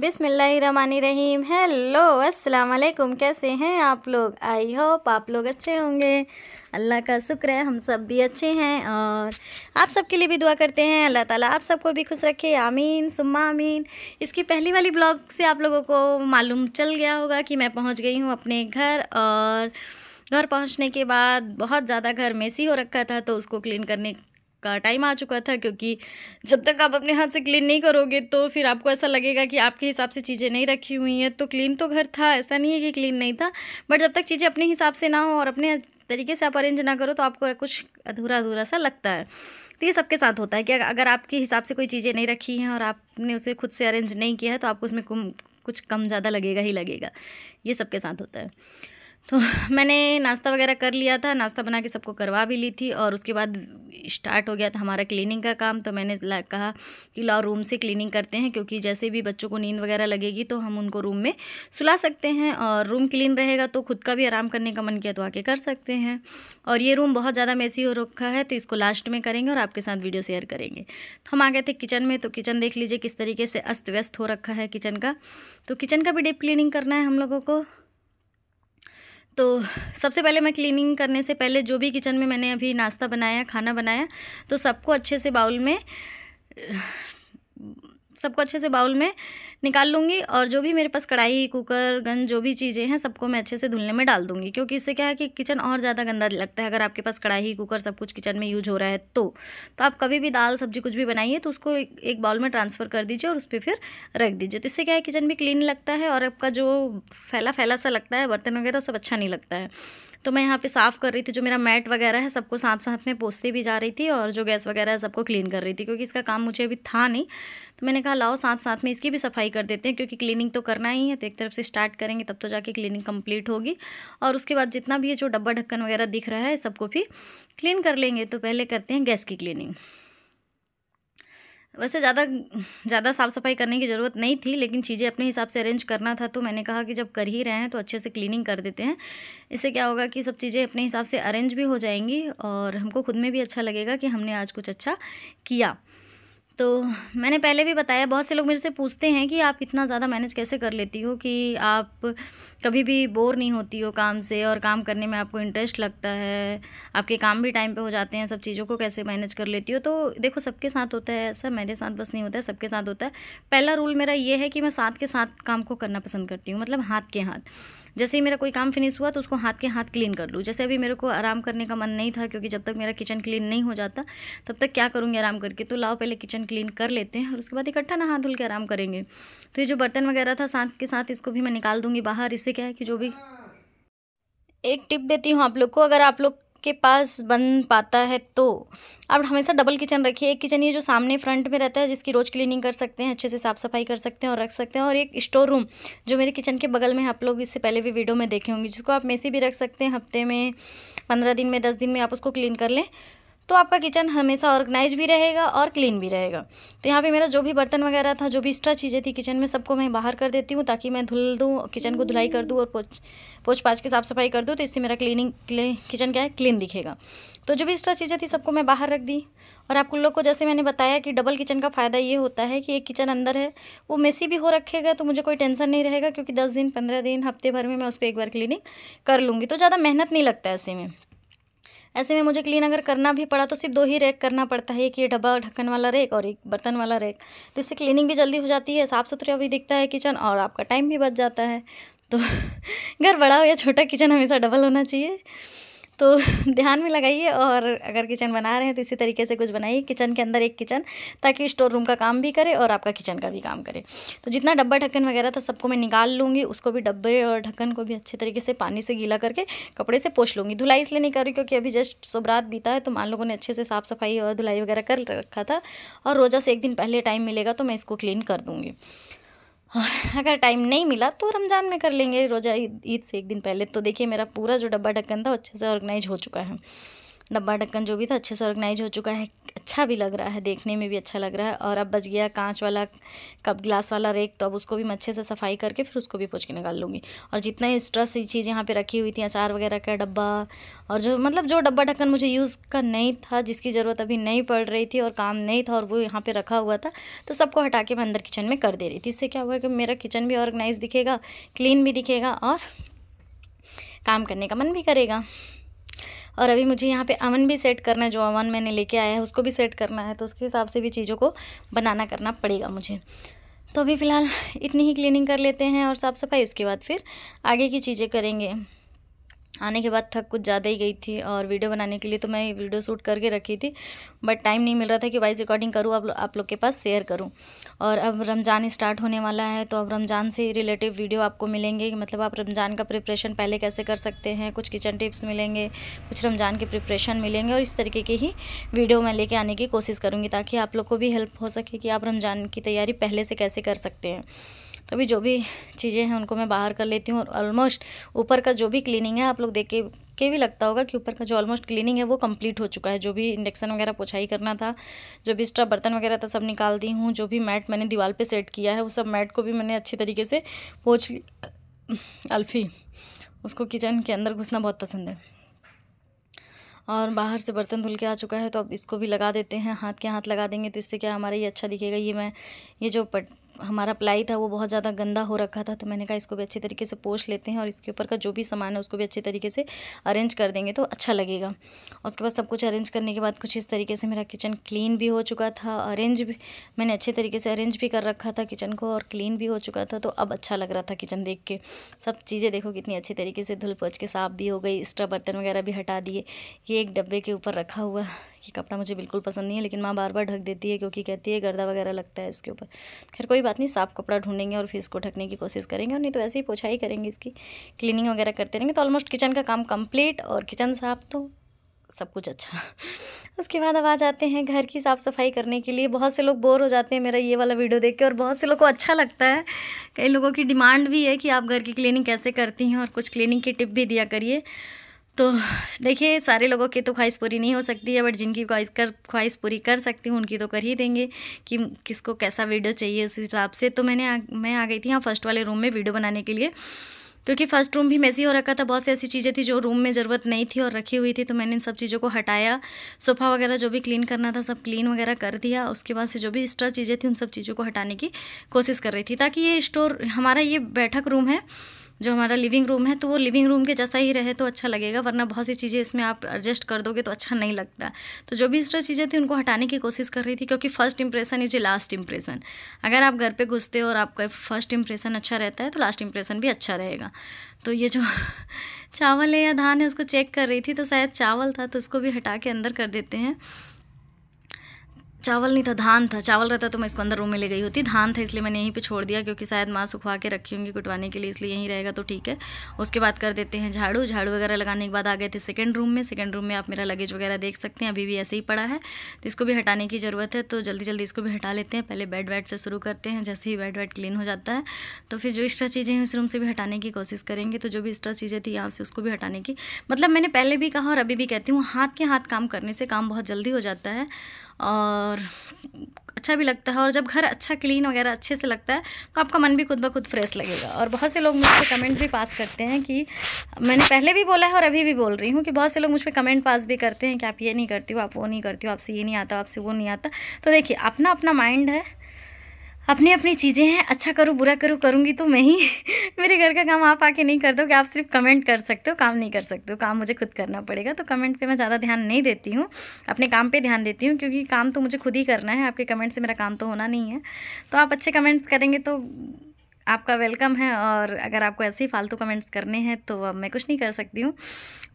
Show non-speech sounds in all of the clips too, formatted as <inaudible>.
बिसमीम हेलो अस्सलाम कैसे हैं आप लोग आई होप आप लोग अच्छे होंगे अल्लाह का शुक्र है हम सब भी अच्छे हैं और आप सबके लिए भी दुआ करते हैं अल्लाह ताला आप सबको भी खुश रखे आमीन सुम्मा आमीन इसकी पहली वाली ब्लॉग से आप लोगों को मालूम चल गया होगा कि मैं पहुंच गई हूं अपने घर और घर पहुंचने के बाद बहुत ज़्यादा घर मेसी हो रखा था तो उसको क्लीन करने का टाइम आ चुका था क्योंकि जब तक आप अपने हाथ से क्लीन नहीं करोगे तो फिर आपको ऐसा लगेगा कि आपके हिसाब से चीज़ें नहीं रखी हुई हैं तो क्लीन तो घर था ऐसा नहीं है कि क्लीन नहीं था बट जब तक चीज़ें अपने हिसाब से ना हो और अपने तरीके से आप अरेंज ना करो तो आपको कुछ अधूरा अधूरा सा लगता है तो ये सबके साथ होता है कि अगर आपके हिसाब से कोई चीज़ें नहीं रखी हैं और आपने उसे खुद से अरेंज नहीं किया है तो आपको उसमें कुछ कम ज़्यादा लगेगा ही लगेगा ये सबके साथ होता है तो <laughs> मैंने नाश्ता वगैरह कर लिया था नाश्ता बना के सबको करवा भी ली थी और उसके बाद स्टार्ट हो गया था हमारा क्लीनिंग का काम तो मैंने कहा कि लाओ रूम से क्लीनिंग करते हैं क्योंकि जैसे भी बच्चों को नींद वगैरह लगेगी तो हम उनको रूम में सुला सकते हैं और रूम क्लीन रहेगा तो खुद का भी आराम करने का मन किया तो आके कर सकते हैं और ये रूम बहुत ज़्यादा मेसी हो रखा है तो इसको लास्ट में करेंगे और आपके साथ वीडियो शेयर करेंगे तो हम आ गए थे किचन में तो किचन देख लीजिए किस तरीके से अस्त व्यस्त हो रखा है किचन का तो किचन का भी डीप क्लीनिंग करना है हम लोगों को तो सबसे पहले मैं क्लीनिंग करने से पहले जो भी किचन में मैंने अभी नाश्ता बनाया खाना बनाया तो सबको अच्छे से बाउल में सबको अच्छे से बाउल में निकाल लूँगी और जो भी मेरे पास कढ़ाई कुकर गन जो भी चीज़ें हैं सबको मैं अच्छे से धुलने में डाल दूँगी क्योंकि इससे क्या है कि किचन और ज़्यादा गंदा लगता है अगर आपके पास कढ़ाई कुकर सब कुछ किचन में यूज हो रहा है तो तो आप कभी भी दाल सब्जी कुछ भी बनाइए तो उसको एक, बाउल में ट्रांसफ़र कर दीजिए और उस पर फिर रख दीजिए तो इससे क्या है किचन भी क्लीन लगता है और आपका जो फैला फैला सा लगता है बर्तन वगैरह सब अच्छा नहीं लगता है तो मैं यहाँ पे साफ़ कर रही थी जो मेरा मैट वगैरह है सबको साथ साथ में पोसते भी जा रही थी और जो गैस वगैरह है सबको क्लीन कर रही थी क्योंकि इसका काम मुझे अभी था नहीं तो मैंने कहा लाओ साथ साथ में इसकी भी सफाई कर देते हैं क्योंकि क्लीनिंग तो करना ही है तो एक तरफ से स्टार्ट करेंगे तब तो जाके क्लीनिंग कम्प्लीट होगी और उसके बाद जितना भी ये जो डब्बा ढक्कन वगैरह दिख रहा है सबको भी क्लीन कर लेंगे तो पहले करते हैं गैस की क्लीनिंग वैसे ज़्यादा ज़्यादा साफ़ सफाई करने की ज़रूरत नहीं थी लेकिन चीज़ें अपने हिसाब से अरेंज करना था तो मैंने कहा कि जब कर ही रहे हैं तो अच्छे से क्लीनिंग कर देते हैं इससे क्या होगा कि सब चीज़ें अपने हिसाब से अरेंज भी हो जाएंगी और हमको खुद में भी अच्छा लगेगा कि हमने आज कुछ अच्छा किया तो मैंने पहले भी बताया बहुत से लोग मेरे से पूछते हैं कि आप इतना ज़्यादा मैनेज कैसे कर लेती हो कि आप कभी भी बोर नहीं होती हो काम से और काम करने में आपको इंटरेस्ट लगता है आपके काम भी टाइम पे हो जाते हैं सब चीज़ों को कैसे मैनेज कर लेती हो तो देखो सबके साथ होता है ऐसा मेरे साथ बस नहीं होता है सबके साथ होता है पहला रूल मेरा ये है कि मैं साथ के साथ काम को करना पसंद करती हूँ मतलब हाथ के हाथ जैसे ही मेरा कोई काम फिनिश हुआ तो उसको हाथ के हाथ क्लीन कर लूँ जैसे अभी मेरे को आराम करने का मन नहीं था क्योंकि जब तक मेरा किचन क्लीन नहीं हो जाता तब तक क्या करूँगी आराम करके तो लाओ पहले किचन क्लीन कर लेते हैं और उसके बाद इकट्ठा ना हाथ धुल के आराम करेंगे तो ये जो बर्तन वगैरह था साथ के साथ इसको भी मैं निकाल दूँगी बाहर इससे क्या है कि जो भी एक टिप देती हूँ आप लोग को अगर आप लोग आपके पास बन पाता है तो आप हमेशा डबल किचन रखिए एक किचन ये जो सामने फ्रंट में रहता है जिसकी रोज़ क्लीनिंग कर सकते हैं अच्छे से साफ़ सफाई कर सकते हैं और रख सकते हैं और एक स्टोर रूम जो मेरे किचन के बगल में आप लोग इससे पहले भी वीडियो में देखे होंगे जिसको आप मेसी भी रख सकते हैं हफ्ते में पंद्रह दिन में दस दिन में आप उसको क्लीन कर लें तो आपका किचन हमेशा ऑर्गेनाइज भी रहेगा और क्लीन भी रहेगा तो यहाँ पे मेरा जो भी बर्तन वगैरह था जो भी एक्स्ट्रा चीज़ें थी किचन में सबको मैं बाहर कर देती हूँ ताकि मैं धुल दूँ किचन को धुलाई कर दूँ और पोछ पोछ पाछ के साफ़ सफाई कर दूँ तो इससे मेरा क्लीनिंग किचन क्या है क्लीन दिखेगा तो जो भी एक्स्ट्रा चीज़ें थी सबको मैं बाहर रख दी और आप लोग को जैसे मैंने बताया कि डबल किचन का फ़ायदा ये होता है कि एक किचन अंदर है वो मेसी भी हो रखेगा तो मुझे कोई टेंशन नहीं रहेगा क्योंकि दस दिन पंद्रह दिन हफ्ते भर में मैं उसको एक बार क्लीनिंग कर लूँगी तो ज़्यादा मेहनत नहीं लगता ऐसे में ऐसे में मुझे क्लीन अगर करना भी पड़ा तो सिर्फ दो ही रैक करना पड़ता है एक ये डब्बा ढक्कन वाला रैक और एक बर्तन वाला रैक तो इससे क्लीनिंग भी जल्दी हो जाती है साफ़ सुथरा भी दिखता है किचन और आपका टाइम भी बच जाता है तो <laughs> घर बड़ा हो या छोटा किचन हमेशा डबल होना चाहिए तो <laughs> ध्यान में लगाइए और अगर किचन बना रहे हैं तो इसी तरीके से कुछ बनाइए किचन के अंदर एक किचन ताकि स्टोर रूम का काम भी करे और आपका किचन का भी काम करे तो जितना डब्बा ढक्कन वगैरह था सबको मैं निकाल लूँगी उसको भी डब्बे और ढक्कन को भी अच्छे तरीके से पानी से गीला करके कपड़े से पोछ लूँगी धुलाई इसलिए नहीं कर रही क्योंकि अभी जस्ट सुबरात बीता है तो मान लोगों ने अच्छे से साफ़ सफाई और धुलाई वगैरह कर रखा था और रोज़ा से एक दिन पहले टाइम मिलेगा तो मैं इसको क्लीन कर दूँगी और अगर टाइम नहीं मिला तो रमज़ान में कर लेंगे रोज़ा ईद से एक दिन पहले तो देखिए मेरा पूरा जो डब्बा ढक्कन था अच्छे से ऑर्गेनाइज हो चुका है डब्बा ढक्कन जो भी था अच्छे से ऑर्गेनाइज हो चुका है अच्छा भी लग रहा है देखने में भी अच्छा लग रहा है और अब बच गया कांच वाला कप ग्लास वाला रेक तो अब उसको भी मैं अच्छे से सफाई करके फिर उसको भी पोछ के निकाल लूँगी और जितना ही स्ट्रेस ये चीज़ यहाँ पे रखी हुई थी अचार वगैरह का डब्बा और जो मतलब जो डब्बा ढक्कन मुझे यूज़ का नहीं था जिसकी ज़रूरत अभी नहीं पड़ रही थी और काम नहीं था और वो यहाँ पर रखा हुआ था तो सबको हटा के मैं अंदर किचन में कर दे रही थी इससे क्या हुआ कि मेरा किचन भी ऑर्गेनाइज दिखेगा क्लीन भी दिखेगा और काम करने का मन भी करेगा और अभी मुझे यहाँ पे अवन भी सेट करना है जो अवन मैंने लेके आया है उसको भी सेट करना है तो उसके हिसाब से भी चीज़ों को बनाना करना पड़ेगा मुझे तो अभी फ़िलहाल इतनी ही क्लीनिंग कर लेते हैं और साफ़ सफाई उसके बाद फिर आगे की चीज़ें करेंगे आने के बाद थक कुछ ज़्यादा ही गई थी और वीडियो बनाने के लिए तो मैं वीडियो शूट करके रखी थी बट टाइम नहीं मिल रहा था कि वॉइस रिकॉर्डिंग करूँ आप, आप लोग के पास शेयर करूँ और अब रमज़ान स्टार्ट होने वाला है तो अब रमज़ान से रिलेटिव वीडियो आपको मिलेंगे कि मतलब आप रमज़ान का प्रिपरेशन पहले कैसे कर सकते हैं कुछ किचन टिप्स मिलेंगे कुछ रमज़ान के प्रिपरेशन मिलेंगे और इस तरीके के ही वीडियो मैं लेके आने की कोशिश करूँगी ताकि आप लोग को भी हेल्प हो सके कि आप रमज़ान की तैयारी पहले से कैसे कर सकते हैं तो जो भी चीज़ें हैं उनको मैं बाहर कर लेती हूँ और ऑलमोस्ट ऊपर का जो भी क्लीनिंग है आप लोग देख के के भी लगता होगा कि ऊपर का जो ऑलमोस्ट क्लीनिंग है वो कंप्लीट हो चुका है जो भी इंडक्शन वगैरह पोछाई करना था जो भी एक्स्ट्रा बर्तन वगैरह था सब निकाल दी हूँ जो भी मैट मैंने दीवार पे सेट किया है वो सब मैट को भी मैंने अच्छी तरीके से पोछ अल्फी उसको किचन के अंदर घुसना बहुत पसंद है और बाहर से बर्तन धुल के आ चुका है तो अब इसको भी लगा देते हैं हाथ के हाथ लगा देंगे तो इससे क्या हमारा ये अच्छा दिखेगा ये मैं ये जो पट हमारा प्लाई था वो बहुत ज़्यादा गंदा हो रखा था तो मैंने कहा इसको भी अच्छे तरीके से पोष लेते हैं और इसके ऊपर का जो भी सामान है उसको भी अच्छे तरीके से अरेंज कर देंगे तो अच्छा लगेगा उसके बाद सब कुछ अरेंज करने के बाद कुछ इस तरीके से मेरा किचन क्लीन भी हो चुका था अरेंज भी मैंने अच्छे तरीके से अरेंज भी कर रखा था किचन को और क्लीन भी हो चुका था तो अब अच्छा लग रहा था किचन देख के सब चीज़ें देखो कितनी अच्छी तरीके से धुल पोछ के साफ भी हो गई एक्स्ट्रा बर्तन वगैरह भी हटा दिए ये एक डब्बे के ऊपर रखा हुआ ये कपड़ा मुझे बिल्कुल पसंद नहीं है लेकिन माँ बार बार ढक देती है क्योंकि कहती है गर्दा वगैरह लगता है इसके ऊपर खैर कोई बात नहीं साफ़ कपड़ा ढूंढेंगे और फिर इसको ढकने की कोशिश करेंगे और नहीं तो ऐसे ही पोछाई ही करेंगे इसकी क्लीनिंग वगैरह करते रहेंगे तो ऑलमोस्ट किचन का काम कंप्लीट और किचन साफ तो सब कुछ अच्छा उसके बाद अब आ जाते हैं घर की साफ़ सफाई करने के लिए बहुत से लोग बोर हो जाते हैं मेरा ये वाला वीडियो देख के और बहुत से लोग को अच्छा लगता है कई लोगों की डिमांड भी है कि आप घर की क्लीनिंग कैसे करती हैं और कुछ क्लीनिंग की टिप भी दिया करिए तो देखिए सारे लोगों की तो ख्वाहिश पूरी नहीं हो सकती है बट जिनकी ख्वाहिश कर ख्वाहिश पूरी कर सकती हूँ उनकी तो कर ही देंगे कि किसको कैसा वीडियो चाहिए उस हिसाब से तो मैंने आ, मैं आ गई थी यहाँ फर्स्ट वाले रूम में वीडियो बनाने के लिए क्योंकि फर्स्ट रूम भी मैसी हो रखा था बहुत सी ऐसी चीज़ें थी जो रूम में ज़रूरत नहीं थी और रखी हुई थी तो मैंने इन सब चीज़ों को हटाया सोफ़ा वगैरह जो भी क्लीन करना था सब क्लीन वगैरह कर दिया उसके बाद से जो भी एक्स्ट्रा चीज़ें थी उन सब चीज़ों को हटाने की कोशिश कर रही थी ताकि ये स्टोर हमारा ये बैठक रूम है जो हमारा लिविंग रूम है तो वो लिविंग रूम के जैसा ही रहे तो अच्छा लगेगा वरना बहुत सी चीज़ें इसमें आप एडजस्ट कर दोगे तो अच्छा नहीं लगता तो जो भी एक्स्ट्रा चीज़ें थी उनको हटाने की कोशिश कर रही थी क्योंकि first impression is a last impression अगर आप घर पर घुसते हो और आपका फर्स्ट इंप्रेशन अच्छा रहता है तो लास्ट इंप्रेशन भी अच्छा रहेगा तो ये जो <laughs> चावल है या धान है उसको चेक कर रही थी तो शायद चावल था तो उसको भी हटा के अंदर कर देते हैं चावल नहीं था धान था चावल रहता तो मैं इसको अंदर रूम में ले गई होती धान था इसलिए मैंने यहीं पे छोड़ दिया क्योंकि शायद माँ सुखवा के रखी होंगी कुटवाने के लिए इसलिए यहीं रहेगा तो ठीक है उसके बाद कर देते हैं झाड़ू झाड़ू वगैरह लगाने के बाद आ गए थे सेकेंड रूम में सेकेंड रूम में आप मेरा लगेज वगैरह देख सकते हैं अभी भी ऐसे ही पड़ा है तो इसको भी हटाने की ज़रूरत है तो जल्दी जल्दी इसको भी हटा लेते हैं पहले बेड वेड से शुरू करते हैं जैसे ही बेड वेड क्लीन हो जाता है तो फिर जो एक्स्ट्रा चीज़ें हैं उस रूम से भी हटाने की कोशिश करेंगे तो जो भी एक्स्ट्रा चीज़ें थी यहाँ से उसको भी हटाने की मतलब मैंने पहले भी कहा और अभी भी कहती हूँ हाथ के हाथ काम करने से काम बहुत जल्दी हो जाता है और अच्छा भी लगता है और जब घर अच्छा क्लीन वगैरह अच्छे से लगता है तो आपका मन भी खुद ब खुद फ्रेश लगेगा और बहुत से लोग मुझ पर कमेंट भी पास करते हैं कि मैंने पहले भी बोला है और अभी भी बोल रही हूँ कि बहुत से लोग मुझ पर कमेंट पास भी करते हैं कि आप ये नहीं करती हो आप वो नहीं करती हो आपसे ये नहीं आता आपसे वो नहीं आता तो देखिए अपना अपना माइंड है अपनी अपनी चीज़ें हैं अच्छा करूँ बुरा करूँ करूँगी तो मैं ही <laughs> मेरे घर का काम आप आके नहीं कर दो आप सिर्फ कमेंट कर सकते हो काम नहीं कर सकते हो काम मुझे खुद करना पड़ेगा तो कमेंट पे मैं ज़्यादा ध्यान नहीं देती हूँ अपने काम पे ध्यान देती हूँ क्योंकि काम तो मुझे खुद ही करना है आपके कमेंट से मेरा काम तो होना नहीं है तो आप अच्छे कमेंट्स करेंगे तो आपका वेलकम है और अगर आपको ऐसे ही फालतू कमेंट्स करने हैं तो अब मैं कुछ नहीं कर सकती हूँ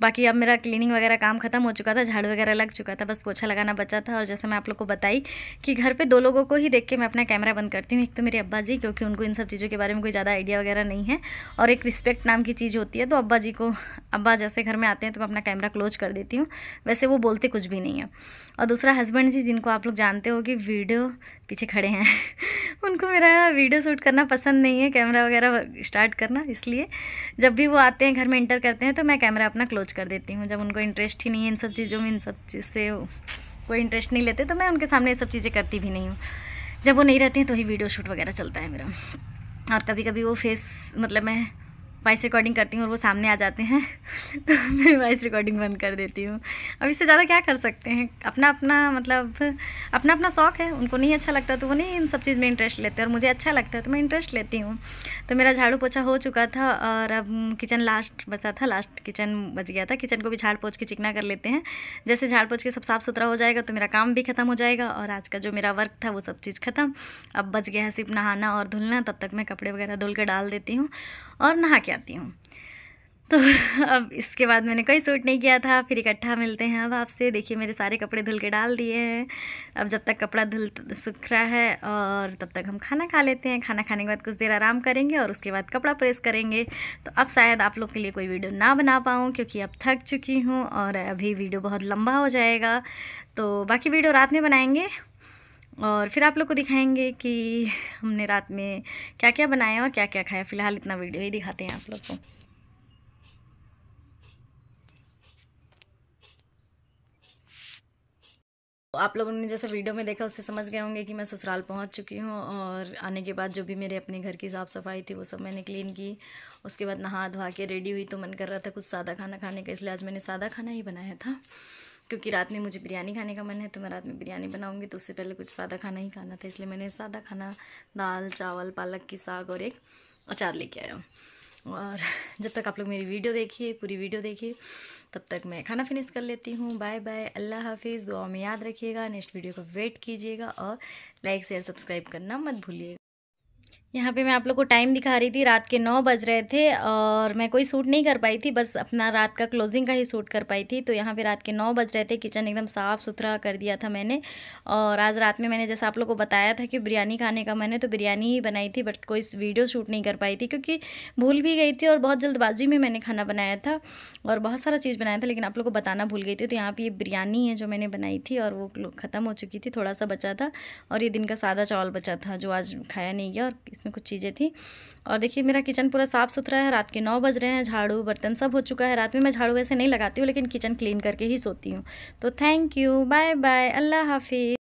बाकी अब मेरा क्लीनिंग वगैरह काम ख़त्म हो चुका था झाड़ू वगैरह लग चुका था बस पोछा लगाना बचा था और जैसे मैं आप लोग को बताई कि घर पे दो लोगों को ही देख के मैं अपना कैमरा बंद करती हूँ एक तो मेरे अब्बा जी क्योंकि उनको इन सब चीज़ों के बारे में कोई ज़्यादा आइडिया वगैरह नहीं है और एक रिस्पेक्ट नाम की चीज़ होती है तो अब्बा जी को अब्बा जैसे घर में आते हैं तो मैं अपना कैमरा क्लोज कर देती हूँ वैसे वो बोलते कुछ भी नहीं है और दूसरा हस्बैंड जी जिनको आप लोग जानते हो कि वीडियो पीछे खड़े हैं <laughs> उनको मेरा वीडियो शूट करना पसंद नहीं नहीं है कैमरा वगैरह स्टार्ट करना इसलिए जब भी वो आते हैं घर में इंटर करते हैं तो मैं कैमरा अपना क्लोज कर देती हूँ जब उनको इंटरेस्ट ही नहीं है इन सब चीज़ों में इन सब चीज़ से कोई इंटरेस्ट नहीं लेते तो मैं उनके सामने ये सब चीज़ें करती भी नहीं हूँ जब वो नहीं रहती हैं तो ही वीडियो शूट वगैरह चलता है मेरा और कभी कभी वो फेस मतलब मैं वॉइस रिकॉर्डिंग करती हूँ और वो सामने आ जाते हैं <laughs> तो मैं वॉइस रिकॉर्डिंग बंद कर देती हूँ अब इससे ज़्यादा क्या कर सकते हैं अपना अपना मतलब अपना अपना शौक़ है उनको नहीं अच्छा लगता तो वो नहीं इन सब चीज़ में इंटरेस्ट लेते और मुझे अच्छा लगता है तो मैं इंटरेस्ट लेती हूँ तो मेरा झाड़ू पोछा हो चुका था और अब किचन लास्ट बचा था लास्ट किचन बच गया था किचन को भी झाड़ पोछ के चिकना कर लेते हैं जैसे झाड़ पोछ के सब साफ़ सुथरा हो जाएगा तो मेरा काम भी ख़त्म हो जाएगा और आज का जो मेरा वर्क था वो सब चीज़ ख़त्म अब बच गया है सिर्फ नहाना और धुलना तब तक मैं कपड़े वगैरह धुल के डाल देती हूँ और नहा के आती हूँ तो <laughs> अब इसके बाद मैंने कोई सूट नहीं किया था फिर इकट्ठा मिलते हैं अब आपसे देखिए मेरे सारे कपड़े धुल के डाल दिए हैं अब जब तक कपड़ा धुल सूख रहा है और तब तक हम खाना खा लेते हैं खाना खाने के बाद कुछ देर आराम करेंगे और उसके बाद कपड़ा प्रेस करेंगे तो अब शायद आप लोग के लिए कोई वीडियो ना बना पाऊँ क्योंकि अब थक चुकी हूँ और अभी वीडियो बहुत लंबा हो जाएगा तो बाकी वीडियो रात में बनाएंगे और फिर आप लोग को दिखाएंगे कि हमने रात में क्या क्या बनाया और क्या क्या खाया फ़िलहाल इतना वीडियो ही दिखाते हैं आप लोग को तो आप लोगों ने जैसे वीडियो में देखा उससे समझ गए होंगे कि मैं ससुराल पहुंच चुकी हूं और आने के बाद जो भी मेरे अपने घर की साफ़ सफाई थी वो सब मैंने क्लीन की उसके बाद नहा धोवा के रेडी हुई तो मन कर रहा था कुछ सादा खाना खाने का इसलिए आज मैंने सादा खाना ही बनाया था क्योंकि रात में मुझे बिरयानी खाने का मन है तो मैं रात में बिरयानी बनाऊंगी तो उससे पहले कुछ सादा खाना ही खाना था इसलिए मैंने सादा खाना दाल चावल पालक की साग और एक अचार लेके आया और जब तक आप लोग मेरी वीडियो देखिए पूरी वीडियो देखिए तब तक मैं खाना फिनिश कर लेती हूँ बाय बाय अल्लाह हाफिज़ दुआ में याद रखिएगा नेक्स्ट वीडियो को वेट कीजिएगा और लाइक शेयर सब्सक्राइब करना मत भूलिएगा यहाँ पे मैं आप लोग को टाइम दिखा रही थी रात के नौ बज रहे थे और मैं कोई सूट नहीं कर पाई थी बस अपना रात का क्लोजिंग का ही सूट कर पाई थी तो यहाँ पे रात के नौ बज रहे थे किचन एकदम साफ़ सुथरा कर दिया था मैंने और आज रात में मैंने जैसा आप लोग को बताया था कि बिरयानी खाने का मैंने तो बिरयानी ही बनाई थी बट कोई वीडियो शूट नहीं कर पाई थी क्योंकि भूल भी गई थी और बहुत जल्दबाजी में मैंने खाना बनाया था और बहुत सारा चीज़ बनाया था लेकिन आप लोग को बताना भूल गई थी तो यहाँ पर ये बिरयानी है जो मैंने बनाई थी और वो ख़त्म हो चुकी थी थोड़ा सा बचा था और ये दिन का सादा चावल बचा था जो आज खाया नहीं गया और इसमें कुछ चीज़ें थी और देखिए मेरा किचन पूरा साफ़ सुथरा है रात के नौ बज रहे हैं झाड़ू बर्तन सब हो चुका है रात में मैं झाड़ू वैसे नहीं लगाती हूँ लेकिन किचन क्लीन करके ही सोती हूँ तो थैंक यू बाय बाय अल्लाह हाफिज़